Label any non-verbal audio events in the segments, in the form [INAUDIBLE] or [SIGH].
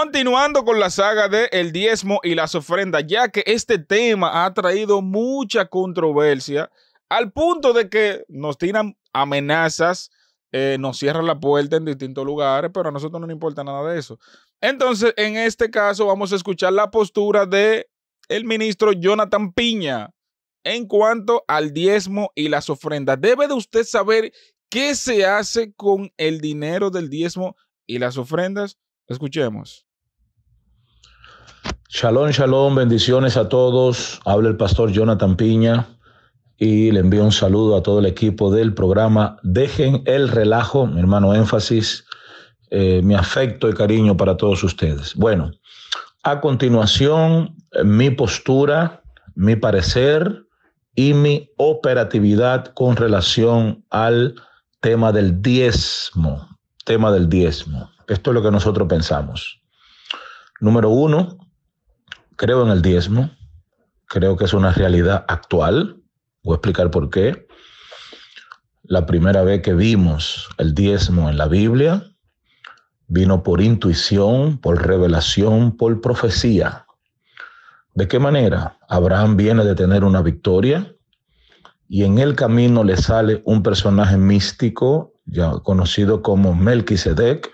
Continuando con la saga de El diezmo y las ofrendas, ya que este tema ha traído mucha controversia al punto de que nos tiran amenazas, eh, nos cierran la puerta en distintos lugares, pero a nosotros no nos importa nada de eso. Entonces, en este caso, vamos a escuchar la postura de el ministro Jonathan Piña en cuanto al diezmo y las ofrendas. Debe de usted saber qué se hace con el dinero del diezmo y las ofrendas. Escuchemos. Shalom, shalom, bendiciones a todos. Habla el pastor Jonathan Piña y le envío un saludo a todo el equipo del programa. Dejen el relajo, mi hermano énfasis, eh, mi afecto y cariño para todos ustedes. Bueno, a continuación, eh, mi postura, mi parecer y mi operatividad con relación al tema del diezmo, tema del diezmo. Esto es lo que nosotros pensamos. Número uno, creo en el diezmo, creo que es una realidad actual, voy a explicar por qué. La primera vez que vimos el diezmo en la Biblia vino por intuición, por revelación, por profecía. ¿De qué manera? Abraham viene de tener una victoria y en el camino le sale un personaje místico ya conocido como Melquisedec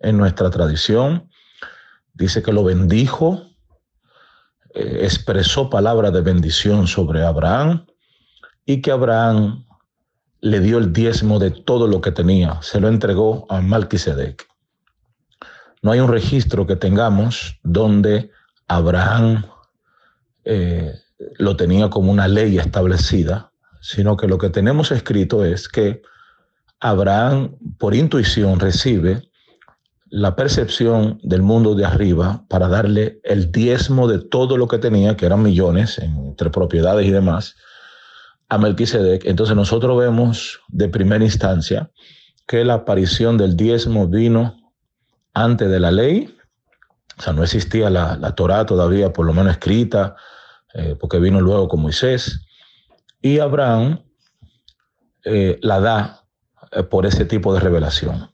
en nuestra tradición. Dice que lo bendijo eh, expresó palabra de bendición sobre Abraham y que Abraham le dio el diezmo de todo lo que tenía, se lo entregó a Malquisedec. No hay un registro que tengamos donde Abraham eh, lo tenía como una ley establecida, sino que lo que tenemos escrito es que Abraham, por intuición, recibe la percepción del mundo de arriba para darle el diezmo de todo lo que tenía, que eran millones entre propiedades y demás, a Melquisedec. Entonces nosotros vemos de primera instancia que la aparición del diezmo vino antes de la ley, o sea, no existía la, la Torah todavía, por lo menos escrita, eh, porque vino luego con Moisés, y Abraham eh, la da eh, por ese tipo de revelación.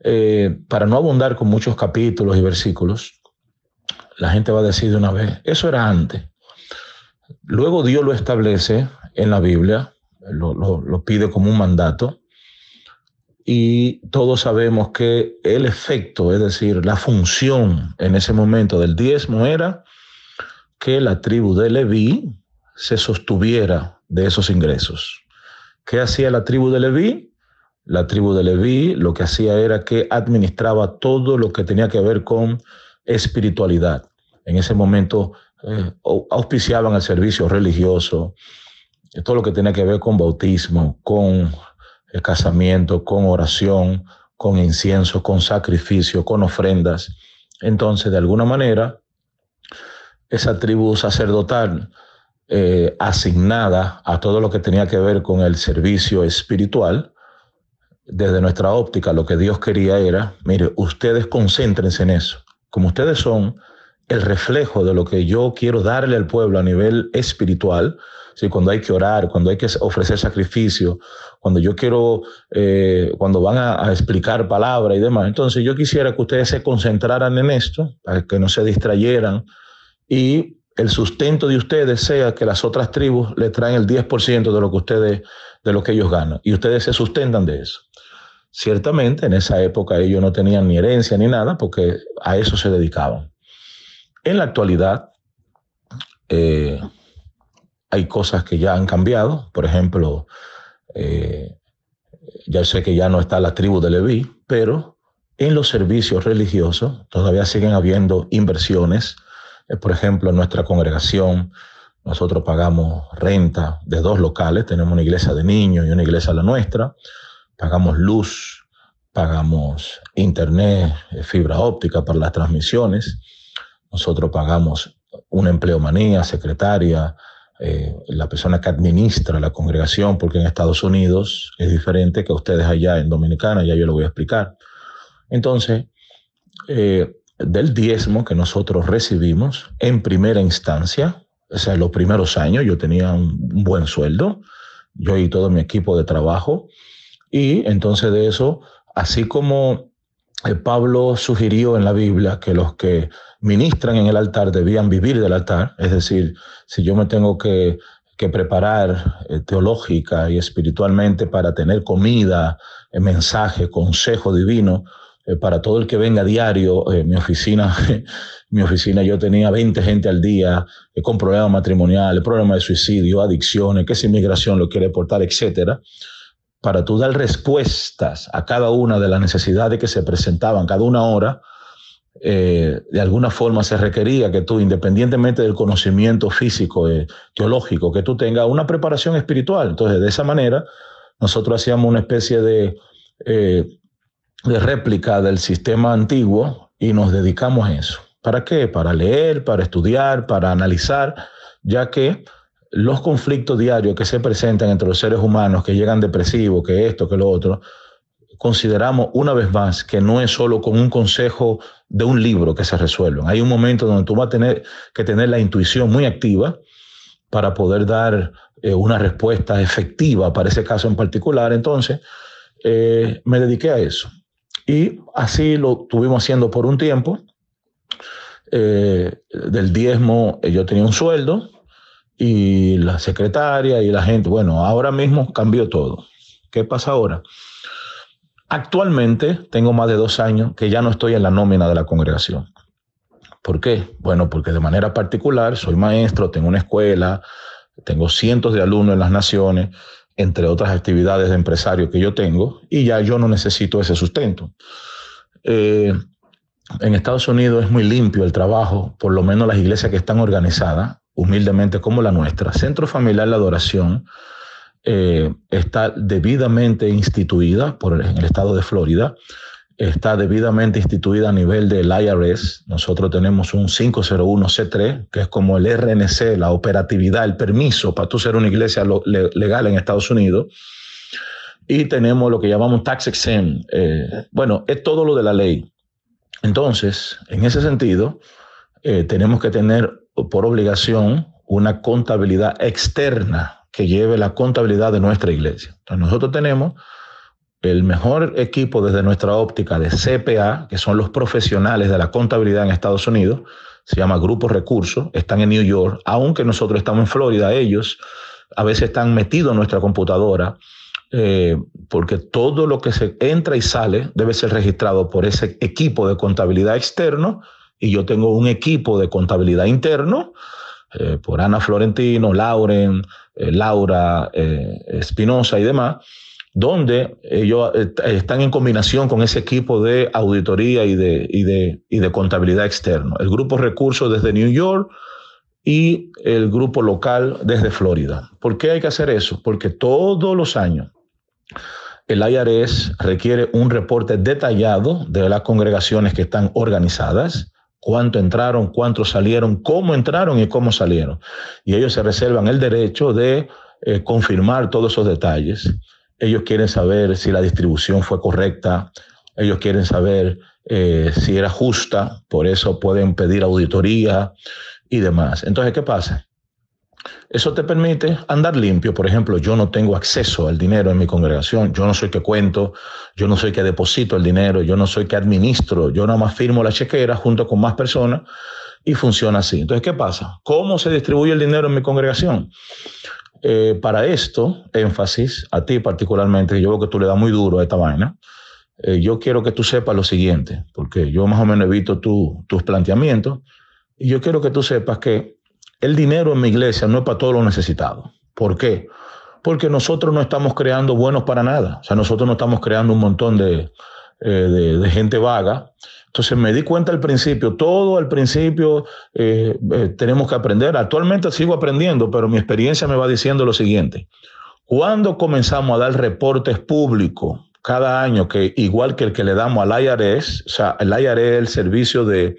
Eh, para no abundar con muchos capítulos y versículos, la gente va a decir de una vez, eso era antes. Luego Dios lo establece en la Biblia, lo, lo pide como un mandato, y todos sabemos que el efecto, es decir, la función en ese momento del diezmo era que la tribu de Leví se sostuviera de esos ingresos. ¿Qué hacía la tribu de Leví? la tribu de Leví lo que hacía era que administraba todo lo que tenía que ver con espiritualidad. En ese momento eh, auspiciaban el servicio religioso, eh, todo lo que tenía que ver con bautismo, con el eh, casamiento, con oración, con incienso, con sacrificio, con ofrendas. Entonces, de alguna manera, esa tribu sacerdotal asignada a todo lo que tenía que ver con el servicio espiritual, desde nuestra óptica, lo que Dios quería era, mire, ustedes concéntrense en eso. Como ustedes son el reflejo de lo que yo quiero darle al pueblo a nivel espiritual, si cuando hay que orar, cuando hay que ofrecer sacrificio, cuando yo quiero, eh, cuando van a, a, explicar palabra y demás. Entonces yo quisiera que ustedes se concentraran en esto, para que no se distrayeran y el sustento de ustedes sea que las otras tribus le traen el 10% de lo que ustedes, de lo que ellos ganan y ustedes se sustentan de eso. Ciertamente, en esa época ellos no tenían ni herencia ni nada porque a eso se dedicaban. En la actualidad eh, hay cosas que ya han cambiado, por ejemplo, eh, ya sé que ya no está la tribu de Leví, pero en los servicios religiosos todavía siguen habiendo inversiones. Eh, por ejemplo, en nuestra congregación nosotros pagamos renta de dos locales, tenemos una iglesia de niños y una iglesia la nuestra Pagamos luz, pagamos internet, eh, fibra óptica para las transmisiones. Nosotros pagamos una empleomanía, secretaria, eh, la persona que administra la congregación, porque en Estados Unidos es diferente que ustedes allá en Dominicana, ya yo lo voy a explicar. Entonces, eh, del diezmo que nosotros recibimos en primera instancia, o sea, en los primeros años yo tenía un, buen sueldo, yo y todo mi equipo de trabajo, y entonces de eso, así como eh, Pablo sugirió en la Biblia que los que ministran en el altar debían vivir del altar, es decir, si yo me tengo que, preparar eh, teológica y espiritualmente para tener comida, eh, mensaje, consejo divino, para todo el que venga diario, mi oficina, [LAUGHS] mi oficina yo tenía 20 gente al día con problemas matrimoniales, problemas de suicidio, adicciones, que esa inmigración lo quiere portar, etcétera para tú dar respuestas a cada una de las necesidades que se presentaban cada una hora, eh, de alguna forma se requería que tú, independientemente del conocimiento físico, eh, teológico, que tú tengas una preparación espiritual. Entonces, de esa manera, nosotros hacíamos una especie de, eh, de réplica del sistema antiguo y nos dedicamos a eso. ¿Para qué? Para leer, para estudiar, para analizar, ya que los conflictos diarios que se presentan entre los seres humanos, que llegan depresivos, que esto, que lo otro, consideramos una vez más que no es solo con un consejo de un libro que se resuelven. Hay un momento donde tú vas a tener que tener la intuición muy activa para poder dar eh, una respuesta efectiva para ese caso en particular. Entonces, eh, me dediqué a eso. Y así lo estuvimos haciendo por un tiempo. Eh, del diezmo yo tenía un sueldo, y la secretaria y la gente. Bueno, ahora mismo cambió todo. ¿Qué pasa ahora? Actualmente tengo más de dos años que ya no estoy en la nómina de la congregación. ¿Por qué? Bueno, porque de manera particular soy maestro, tengo una escuela, tengo cientos de alumnos en las naciones, entre otras actividades de empresario que yo tengo, y ya yo no necesito ese sustento. Eh, en Estados Unidos es muy limpio el trabajo, por lo menos las iglesias que están organizadas humildemente como la nuestra, Centro Familiar La Adoración eh, está debidamente instituida por el, estado de Florida, está debidamente instituida a nivel del IRS. Nosotros tenemos un 501C3, que es como el RNC, la operatividad, el permiso para tú ser una iglesia legal en Estados Unidos. Y tenemos lo que llamamos tax exam. Eh, bueno, es todo lo de la ley. Entonces, en ese sentido, eh, tenemos que tener por obligación una contabilidad externa que lleve la contabilidad de nuestra iglesia. Entonces nosotros tenemos el mejor equipo desde nuestra óptica de CPA, que son los profesionales de la contabilidad en Estados Unidos, se llama Grupo Recursos, están en New York, aunque nosotros estamos en Florida, ellos a veces están metidos en nuestra computadora, eh, porque todo lo que se entra y sale debe ser registrado por ese equipo de contabilidad externo y yo tengo un equipo de contabilidad interno eh, por Ana Florentino, Lauren, eh, Laura eh, Espinosa y demás, donde ellos están en combinación con ese equipo de auditoría y de, y de, y de contabilidad externo. El grupo Recursos desde New York, y el grupo local desde Florida. ¿Por qué hay que hacer eso? Porque todos los años el IRS requiere un reporte detallado de las congregaciones que están organizadas, cuánto entraron, cuántos salieron, cómo entraron y cómo salieron. Y ellos se reservan el derecho de eh, confirmar todos esos detalles. Ellos quieren saber si la distribución fue correcta, ellos quieren saber eh, si era justa, por eso pueden pedir auditoría y demás. Entonces, ¿qué pasa? Eso te permite andar limpio. Por ejemplo, yo no tengo acceso al dinero en mi congregación. Yo no soy que cuento, yo no soy que deposito el dinero, yo no soy que administro. Yo nada más firmo la chequera junto con más personas y funciona así. Entonces, ¿qué pasa? ¿Cómo se distribuye el dinero en mi congregación? Eh, para esto, énfasis, a ti particularmente, yo veo que tú le das muy duro a esta vaina. Eh, yo quiero que tú sepas lo siguiente, porque yo más o menos evito tus planteamientos. Y yo quiero que tú sepas que el dinero en mi iglesia no es para todos los necesitados. ¿Por qué? Porque nosotros no estamos creando buenos para nada. O sea, nosotros no estamos creando un montón de, eh, gente vaga. Entonces me di cuenta al principio, todo al principio eh, eh, tenemos que aprender. Actualmente sigo aprendiendo, pero mi experiencia me va diciendo lo siguiente. Cuando comenzamos a dar reportes públicos cada año, que igual que el que le damos al IARES, o sea, el IARES es el servicio de,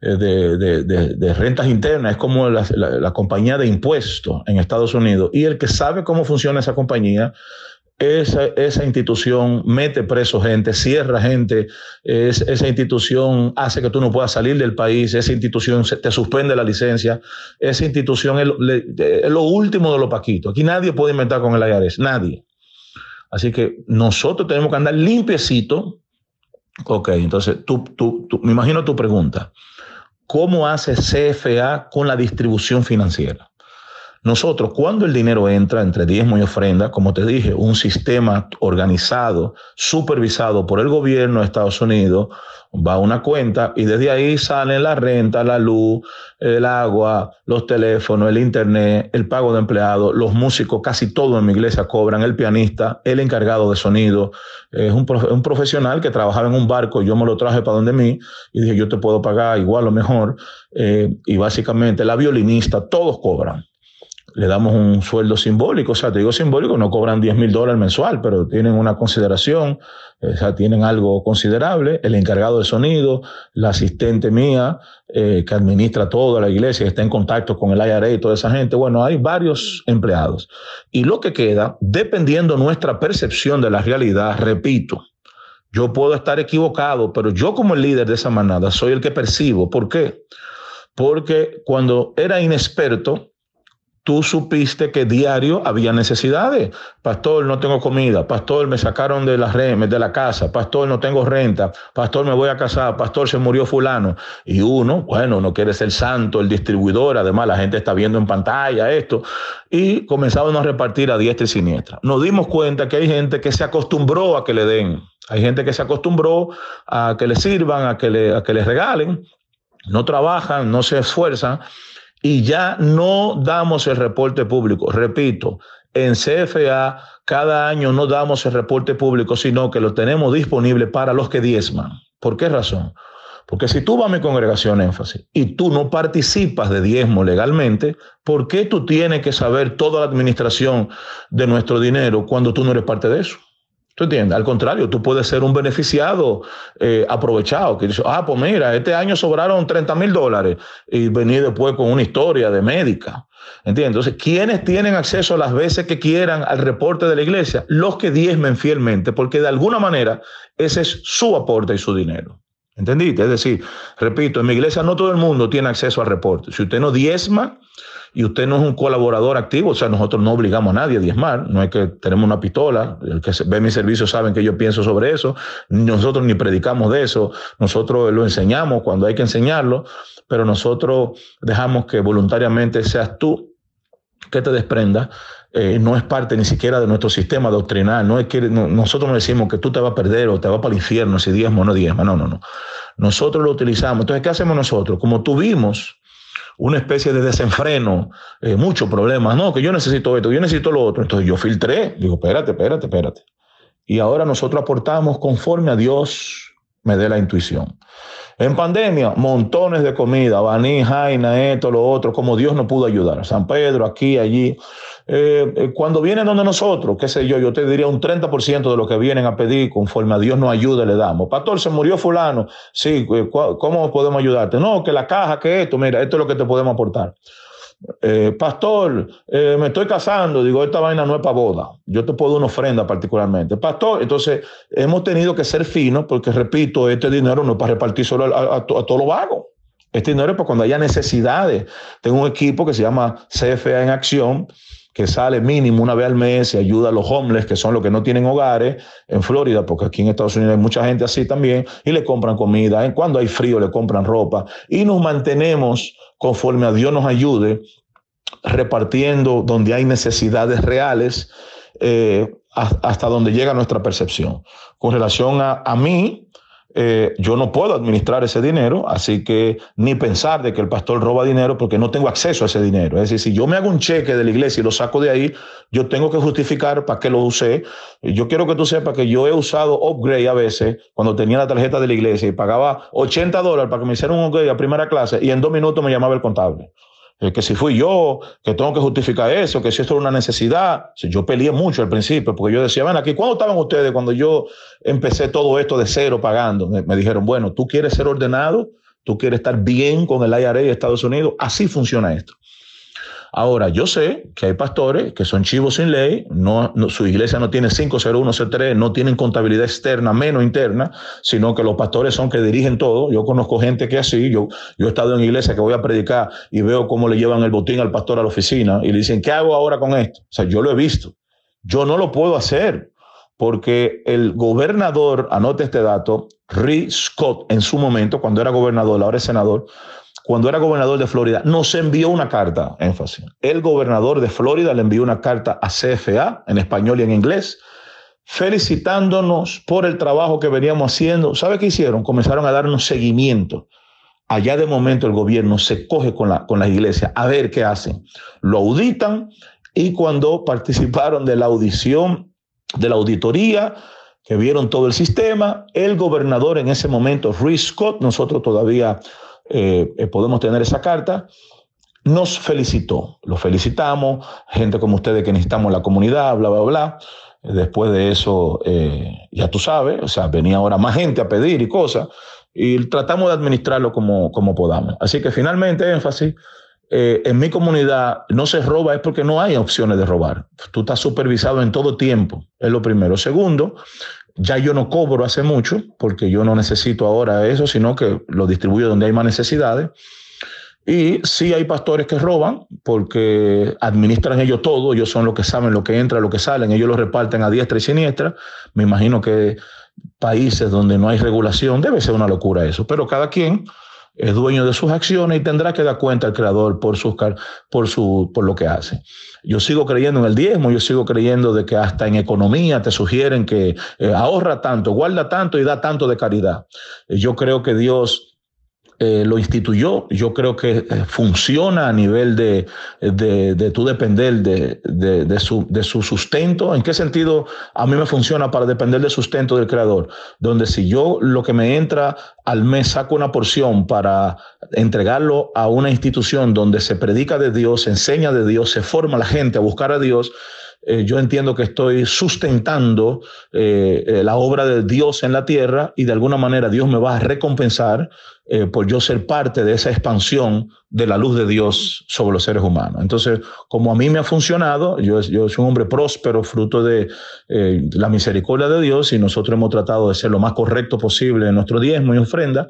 eh, de, rentas internas, es como la, compañía de impuestos en Estados Unidos. Y el que sabe cómo funciona esa compañía, esa, institución mete preso gente, cierra gente, esa institución hace que tú no puedas salir del país, esa institución te suspende la licencia, esa institución es lo, último de los paquitos. Aquí nadie puede inventar con el IRS, nadie. Así que nosotros tenemos que andar limpiecito. Ok, entonces me imagino tu pregunta. ¿Cómo hace CFA con la distribución financiera? Nosotros, cuando el dinero entra entre diezmo y ofrenda, como te dije, un sistema organizado, supervisado por el gobierno de Estados Unidos, va a una cuenta y desde ahí salen la renta, la luz, el agua, los teléfonos, el internet, el pago de empleados, los músicos, casi todo en mi iglesia cobran, el pianista, el encargado de sonido, es un, profesional que trabajaba en un barco, yo me lo traje para donde mí y dije yo te puedo pagar igual o mejor eh, y básicamente la violinista, todos cobran le damos un sueldo simbólico, o sea, te digo simbólico, no cobran 10 mil dólares mensual, pero tienen una consideración, o sea, tienen algo considerable, el encargado de sonido, la asistente mía, eh, que administra toda la iglesia, que está en contacto con el IRA y toda esa gente, bueno, hay varios empleados. Y lo que queda, dependiendo nuestra percepción de la realidad, repito, yo puedo estar equivocado, pero yo como el líder de esa manada soy el que percibo. ¿Por qué? Porque cuando era inexperto, tú supiste que diario había necesidades. Pastor, no tengo comida. Pastor, me sacaron de la, de la casa. Pastor, no tengo renta. Pastor, me voy a casar. Pastor, se murió fulano. Y uno, bueno, no quiere ser santo, el distribuidor. Además, la gente está viendo en pantalla esto. Y comenzaron a repartir a diestra y siniestra. Nos dimos cuenta que hay gente que se acostumbró a que le den. Hay gente que se acostumbró a que le sirvan, a que, le, a que les regalen. No trabajan, no se esfuerzan y ya no damos el reporte público. Repito, en CFA cada año no damos el reporte público, sino que lo tenemos disponible para los que diezman. ¿Por qué razón? Porque si tú vas a mi congregación énfasis y tú no participas de diezmo legalmente, ¿por qué tú tienes que saber toda la administración de nuestro dinero cuando tú no eres parte de eso? ¿Tú entiendes? Al contrario, tú puedes ser un beneficiado eh, aprovechado, que dice, ah, pues mira, este año sobraron 30 mil dólares y venir después con una historia de médica. ¿Entiendes? Entonces, ¿quiénes tienen acceso las veces que quieran al reporte de la iglesia? Los que diezmen fielmente, porque de alguna manera ese es su aporte y su dinero. ¿Entendiste? Es decir, repito, en mi iglesia no todo el mundo tiene acceso al reporte. Si usted no diezma, y usted no es un colaborador activo, o sea, nosotros no obligamos a nadie a diezmar, no es que tenemos una pistola, el que ve mi servicio saben que yo pienso sobre eso, nosotros ni predicamos de eso, nosotros lo enseñamos cuando hay que enseñarlo, pero nosotros dejamos que voluntariamente seas tú que te desprenda, eh, no es parte ni siquiera de nuestro sistema doctrinal. No es que nosotros no decimos que tú te vas a perder o te vas para el infierno si diezmo o no diezma. No, no, no. Nosotros lo utilizamos. Entonces, ¿qué hacemos nosotros? Como tuvimos una especie de desenfreno, eh, muchos problemas, no, que yo necesito esto, yo necesito lo otro. Entonces yo filtré, digo, espérate, espérate, espérate. Y ahora nosotros aportamos conforme a Dios me dé la intuición. En pandemia, montones de comida, Baní, Jaina, esto, lo otro, como Dios no pudo ayudar. San Pedro, aquí, allí. Eh, eh, cuando vienen donde nosotros, qué sé yo, yo te diría un 30% de lo que vienen a pedir, conforme a Dios nos ayude, le damos. Pastor, se murió fulano. Sí, eh, ¿cómo podemos ayudarte? No, que la caja, que esto, mira, esto es lo que te podemos aportar. Eh, pastor, eh, me estoy casando, digo, esta vaina no es para boda, yo te puedo una ofrenda particularmente. Pastor, entonces hemos tenido que ser finos porque, repito, este dinero no es para repartir solo a, a todos los vagos. Este dinero es para cuando haya necesidades. Tengo un equipo que se llama CFA en Acción, que sale mínimo una vez al mes y ayuda a los homeless, que son los que no tienen hogares en Florida, porque aquí en Estados Unidos hay mucha gente así también, y le compran comida, en cuando hay frío le compran ropa, y nos mantenemos conforme a Dios nos ayude, repartiendo donde hay necesidades reales eh, hasta donde llega nuestra percepción. Con relación a, a mí, eh, yo no puedo administrar ese dinero, así que ni pensar de que el pastor roba dinero porque no tengo acceso a ese dinero. Es decir, si yo me hago un cheque de la iglesia y lo saco de ahí, yo tengo que justificar para que lo use. Yo quiero que tú sepas que yo he usado upgrade a veces cuando tenía la tarjeta de la iglesia y pagaba 80 dólares para que me hicieran un upgrade a primera clase y en dos minutos me llamaba el contable. Eh, que si fui yo, que tengo que justificar eso, que si esto era una necesidad. Yo peleé mucho al principio, porque yo decía, ven aquí, ¿cuándo estaban ustedes cuando yo empecé todo esto de cero pagando? Me, me dijeron, bueno, tú quieres ser ordenado, tú quieres estar bien con el IRA de Estados Unidos, así funciona esto. Ahora, yo sé que hay pastores que son chivos sin ley, no, su iglesia no tiene 501C3, no tienen contabilidad externa, menos interna, sino que los pastores son que dirigen todo. Yo conozco gente que así, yo, yo he estado en iglesia que voy a predicar y veo cómo le llevan el botín al pastor a la oficina y le dicen, ¿qué hago ahora con esto? O sea, yo lo he visto. Yo no lo puedo hacer porque el gobernador, anote este dato, Rick Scott en su momento, cuando era gobernador, ahora es senador, cuando era gobernador de Florida, nos envió una carta, énfasis. El gobernador de Florida le envió una carta a CFA en español y en inglés, felicitándonos por el trabajo que veníamos haciendo. ¿Sabe qué hicieron? Comenzaron a darnos seguimiento. Allá de momento el gobierno se coge con, la, con las iglesias a ver qué hacen. Lo auditan y cuando participaron de la audición, de la auditoría, que vieron todo el sistema, el gobernador en ese momento, Rick Scott, nosotros todavía eh, eh, podemos tener esa carta, nos felicitó. Lo felicitamos, gente como ustedes que necesitamos la comunidad, bla, bla, bla. Después de eso, eh, ya tú sabes, o sea, venía ahora más gente a pedir y cosas, y tratamos de administrarlo como, como podamos. Así que finalmente, énfasis, en mi comunidad no se roba es porque no hay opciones de robar. Tú estás supervisado en todo tiempo, es lo primero. Segundo, ya yo no cobro hace mucho, porque yo no necesito ahora eso, sino que lo distribuyo donde hay más necesidades. Y sí hay pastores que roban, porque administran ellos todo, ellos son los que saben lo que entra, lo que sale, ellos lo reparten a diestra y siniestra. Me imagino que países donde no hay regulación debe ser una locura eso, pero cada quien es dueño de sus acciones y tendrá que dar cuenta al creador por, sus, por, su, por lo que hace. Yo sigo creyendo en el diezmo, yo sigo creyendo de que hasta en economía te sugieren que eh, ahorra tanto, guarda tanto y da tanto de caridad. Yo creo que Dios eh, lo instituyó. Yo creo que eh, funciona a nivel de, de, de tú depender de, de, su, de su sustento. ¿En qué sentido a mí me funciona para depender del sustento del creador? Donde si yo lo que me entra al mes saco una porción para entregarlo a una institución donde se predica de Dios, se enseña de Dios, se forma la gente a buscar a Dios, eh, yo entiendo que estoy sustentando eh, eh, la obra de Dios en la tierra y de alguna manera Dios me va a recompensar por yo ser parte de esa expansión de la luz de Dios sobre los seres humanos. Entonces, como a mí me ha funcionado, yo, yo soy un hombre próspero, fruto de la misericordia de Dios, y nosotros hemos tratado de ser lo más correcto posible en nuestro diezmo y ofrenda,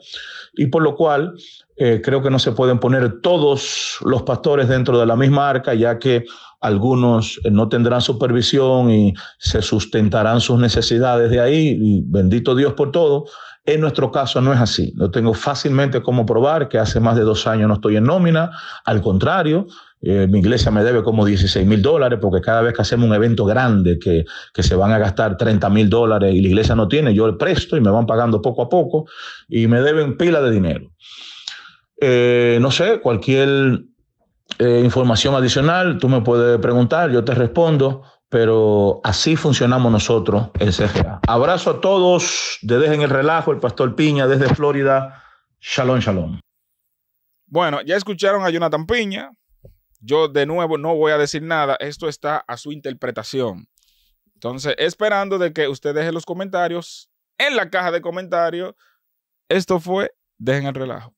y por lo cual creo que no se pueden poner todos los pastores dentro de la misma arca, ya que algunos eh, no tendrán supervisión y se sustentarán sus necesidades de ahí, y bendito Dios por todo. En nuestro caso no es así. No tengo fácilmente cómo probar que hace más de dos años no estoy en nómina. Al contrario, eh, mi iglesia me debe como 16 mil dólares porque cada vez que hacemos un evento grande que, se van a gastar 30 mil dólares y la iglesia no tiene, yo le presto y me van pagando poco a poco y me deben pila de dinero. Eh, no sé, cualquier eh, información adicional, tú me puedes preguntar, yo te respondo, pero así funcionamos nosotros el CGA. Abrazo a todos, de Dejen el Relajo, el Pastor Piña desde Florida. Shalom, shalom. Bueno, ya escucharon a Jonathan Piña. Yo de nuevo no voy a decir nada, esto está a su interpretación. Entonces, esperando de que usted deje los comentarios en la caja de comentarios. Esto fue Dejen el Relajo.